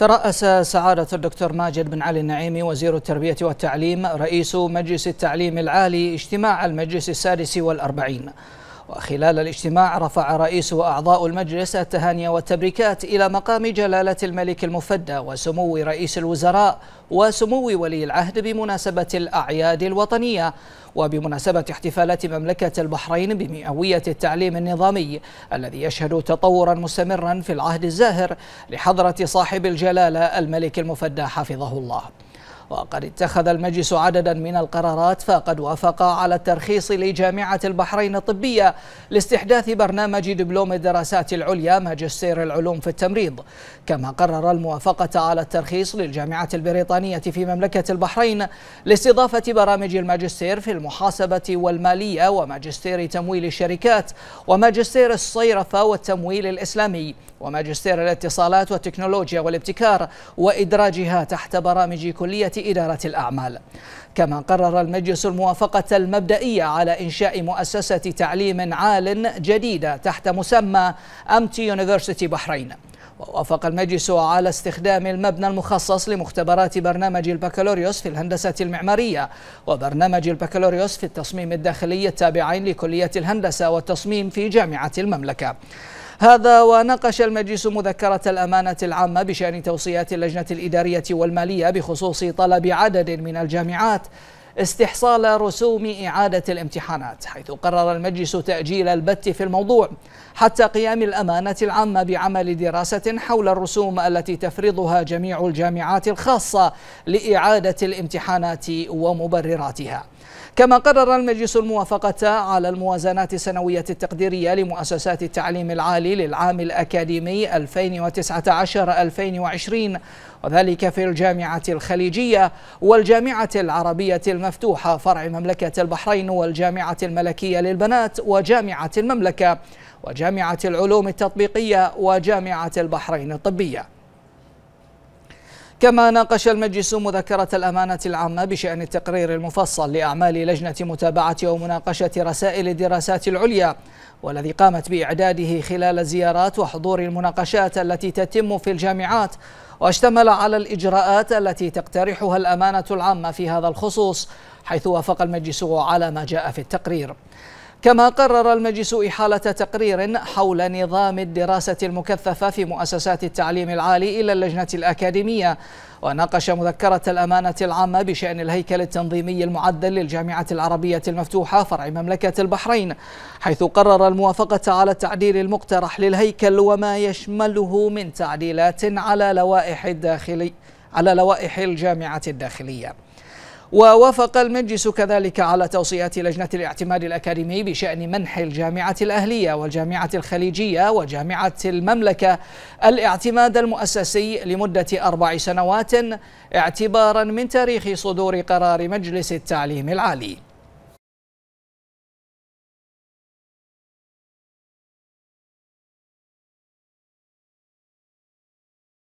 ترأس سعادة الدكتور ماجد بن علي النعيمي وزير التربية والتعليم رئيس مجلس التعليم العالي اجتماع المجلس السادس والأربعين وخلال الاجتماع رفع رئيس وأعضاء المجلس التهاني والتبريكات إلى مقام جلالة الملك المفدى وسمو رئيس الوزراء وسمو ولي العهد بمناسبة الأعياد الوطنية وبمناسبة احتفالات مملكة البحرين بمئوية التعليم النظامي الذي يشهد تطورا مستمرا في العهد الزاهر لحضرة صاحب الجلالة الملك المفدى حفظه الله وقد اتخذ المجلس عددا من القرارات فقد وافق على الترخيص لجامعة البحرين الطبية لاستحداث برنامج دبلوم الدراسات العليا ماجستير العلوم في التمريض كما قرر الموافقة على الترخيص للجامعة البريطانية في مملكة البحرين لاستضافة برامج الماجستير في المحاسبة والمالية وماجستير تمويل الشركات وماجستير الصيرفة والتمويل الإسلامي وماجستير الاتصالات والتكنولوجيا والابتكار وإدراجها تحت برامج كلية إدارة الأعمال كما قرر المجلس الموافقة المبدئية على إنشاء مؤسسة تعليم عال جديدة تحت مسمى أمتي يونيفرسيتي بحرين ووافق المجلس على استخدام المبنى المخصص لمختبرات برنامج البكالوريوس في الهندسة المعمارية وبرنامج البكالوريوس في التصميم الداخلي التابعين لكلية الهندسة والتصميم في جامعة المملكة هذا وناقش المجلس مذكرة الأمانة العامة بشأن توصيات اللجنة الإدارية والمالية بخصوص طلب عدد من الجامعات استحصال رسوم إعادة الامتحانات حيث قرر المجلس تأجيل البت في الموضوع حتى قيام الأمانة العامة بعمل دراسة حول الرسوم التي تفرضها جميع الجامعات الخاصة لإعادة الامتحانات ومبرراتها كما قرر المجلس الموافقة على الموازنات السنوية التقديرية لمؤسسات التعليم العالي للعام الأكاديمي 2019-2020 وذلك في الجامعة الخليجية والجامعة العربية المفتوحة فرع مملكة البحرين والجامعة الملكية للبنات وجامعة المملكة وجامعة العلوم التطبيقية وجامعة البحرين الطبية كما ناقش المجلس مذكرة الأمانة العامة بشأن التقرير المفصل لأعمال لجنة متابعة ومناقشة رسائل الدراسات العليا والذي قامت بإعداده خلال الزيارات وحضور المناقشات التي تتم في الجامعات واشتمل على الإجراءات التي تقترحها الأمانة العامة في هذا الخصوص حيث وافق المجلس على ما جاء في التقرير كما قرر المجلس إحالة تقرير حول نظام الدراسة المكثفة في مؤسسات التعليم العالي إلى اللجنة الأكاديمية وناقش مذكرة الأمانة العامة بشأن الهيكل التنظيمي المعدل للجامعة العربية المفتوحة فرع مملكة البحرين حيث قرر الموافقة على التعديل المقترح للهيكل وما يشمله من تعديلات على لوائح الداخلي على لوائح الجامعة الداخلية ووافق المجلس كذلك على توصيات لجنة الاعتماد الأكاديمي بشأن منح الجامعة الأهلية والجامعة الخليجية وجامعة المملكة الاعتماد المؤسسي لمدة أربع سنوات اعتبارا من تاريخ صدور قرار مجلس التعليم العالي